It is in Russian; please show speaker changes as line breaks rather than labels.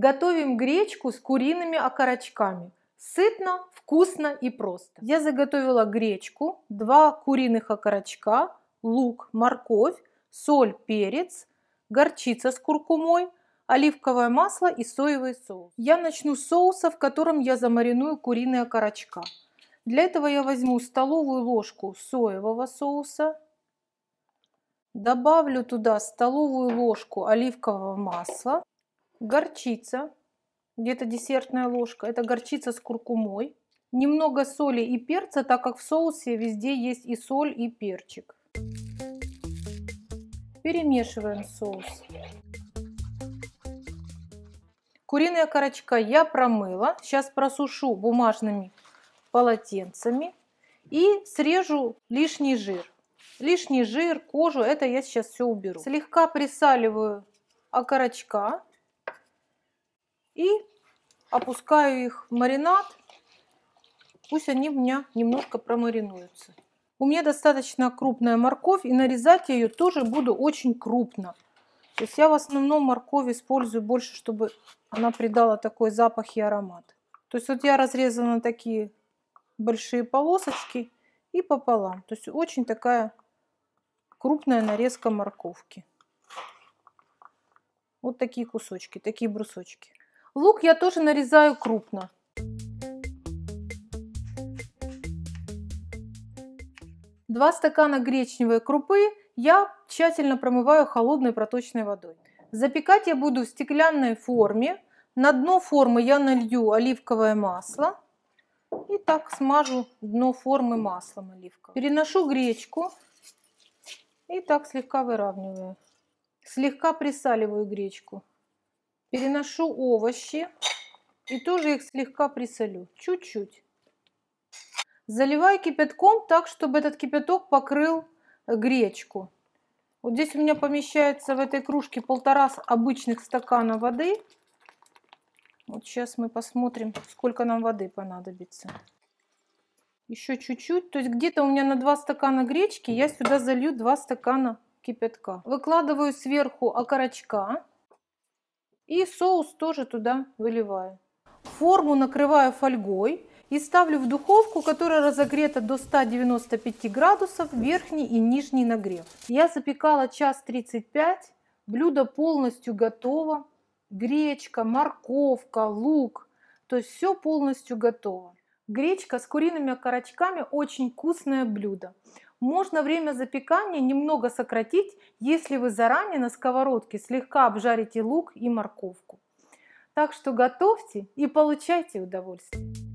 Готовим гречку с куриными окорочками. Сытно, вкусно и просто. Я заготовила гречку, два куриных окорочка, лук, морковь, соль, перец, горчица с куркумой, оливковое масло и соевый соус. Я начну с соуса, в котором я замариную куриные окорочка. Для этого я возьму столовую ложку соевого соуса, добавлю туда столовую ложку оливкового масла, горчица, где-то десертная ложка, это горчица с куркумой, немного соли и перца, так как в соусе везде есть и соль, и перчик. Перемешиваем соус. Куриные окорочка я промыла, сейчас просушу бумажными полотенцами и срежу лишний жир. Лишний жир, кожу, это я сейчас все уберу. Слегка присаливаю окорочка и опускаю их в маринад. Пусть они у меня немножко промаринуются. У меня достаточно крупная морковь и нарезать я ее тоже буду очень крупно. То есть я в основном морковь использую больше, чтобы она придала такой запах и аромат. То есть вот я разрезала на такие большие полосочки и пополам. То есть очень такая крупная нарезка морковки. Вот такие кусочки, такие брусочки. Лук я тоже нарезаю крупно. Два стакана гречневой крупы я тщательно промываю холодной проточной водой. Запекать я буду в стеклянной форме. На дно формы я налью оливковое масло. И так смажу дно формы маслом оливковым. Переношу гречку и так слегка выравниваю. Слегка присаливаю гречку. Переношу овощи и тоже их слегка присолю. Чуть-чуть. Заливаю кипятком так, чтобы этот кипяток покрыл гречку. Вот здесь у меня помещается в этой кружке полтора обычных стакана воды. Вот сейчас мы посмотрим, сколько нам воды понадобится. Еще чуть-чуть. То есть где-то у меня на 2 стакана гречки я сюда залью 2 стакана кипятка. Выкладываю сверху окорочка. И соус тоже туда выливаю. Форму накрываю фольгой и ставлю в духовку, которая разогрета до 195 градусов, верхний и нижний нагрев. Я запекала час 35, блюдо полностью готово. Гречка, морковка, лук, то есть все полностью готово. Гречка с куриными окорочками очень вкусное блюдо. Можно время запекания немного сократить, если вы заранее на сковородке слегка обжарите лук и морковку. Так что готовьте и получайте удовольствие.